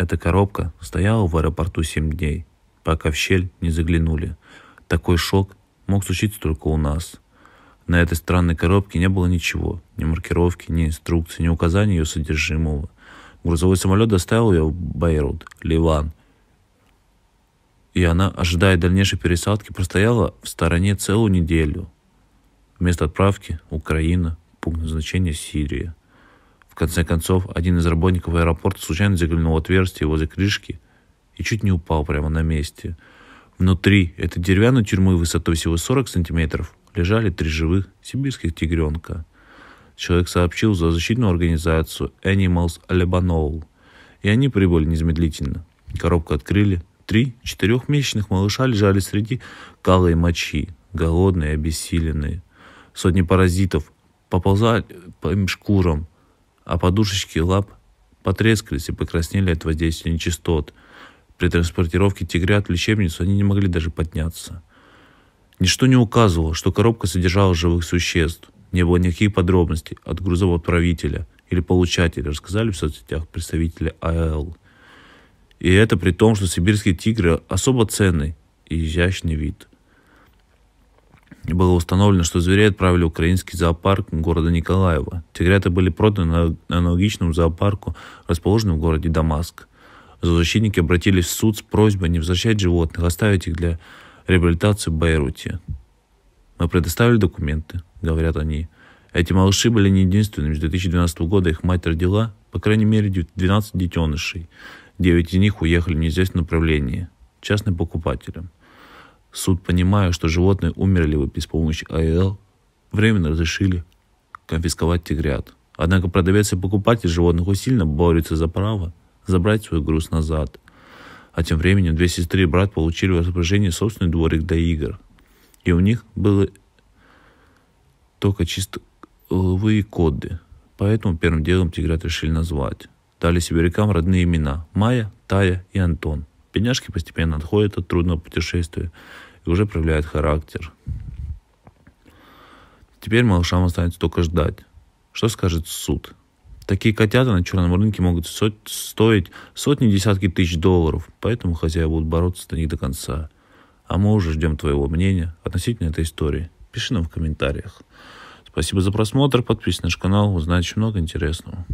Эта коробка стояла в аэропорту семь дней, пока в щель не заглянули. Такой шок мог случиться только у нас. На этой странной коробке не было ничего, ни маркировки, ни инструкции, ни указаний ее содержимого. Грузовой самолет доставил ее в Бейрут, Ливан. И она, ожидая дальнейшей пересадки, простояла в стороне целую неделю. Место отправки – Украина, пункт назначения – Сирия – конце концов, один из работников аэропорта случайно заглянул в отверстие возле крышки и чуть не упал прямо на месте. Внутри этой деревянной тюрьмы высотой всего 40 сантиметров лежали три живых сибирских тигренка. Человек сообщил за защитную организацию Animals Lebanon, и они прибыли незамедлительно. Коробку открыли. Три четырехмесячных малыша лежали среди калы и мочи, голодные и обессиленные. Сотни паразитов поползали по им шкурам, а подушечки лап потрескались и покраснели от воздействия нечистот. При транспортировке тигрят в лечебницу они не могли даже подняться. Ничто не указывало, что коробка содержала живых существ. Не было никаких подробностей от грузового отправителя или получателя, рассказали в соцсетях представители АЛ. И это при том, что сибирские тигры особо ценный и изящный вид было установлено, что зверей отправили в украинский зоопарк города Николаева. Тигряты были проданы аналогичному зоопарку, расположенному в городе Дамаск. Защитники обратились в суд с просьбой не возвращать животных, оставить их для реабилитации в Бейруте. «Мы предоставили документы», — говорят они. Эти малыши были не единственными. С 2012 года их мать родила, по крайней мере, 12 детенышей. Девять из них уехали в неизвестном направлении, частным покупателям. Суд, понимая, что животные умерли бы без помощи А.Л., временно разрешили конфисковать тигрят. Однако продавец и покупатель животных усиленно борются за право забрать свой груз назад. А тем временем две сестры и брат получили в распоряжение собственный дворик для игр. И у них было только чисто коды. Поэтому первым делом тигрят решили назвать. Дали себе рекам родные имена – Майя, Тая и Антон. Бедняжки постепенно отходят от трудного путешествия и уже проявляют характер. Теперь малышам останется только ждать. Что скажет суд? Такие котята на черном рынке могут стоить сотни десятки тысяч долларов, поэтому хозяева будут бороться до них до конца. А мы уже ждем твоего мнения относительно этой истории. Пиши нам в комментариях. Спасибо за просмотр, подписывайтесь на наш канал, узнаете много интересного.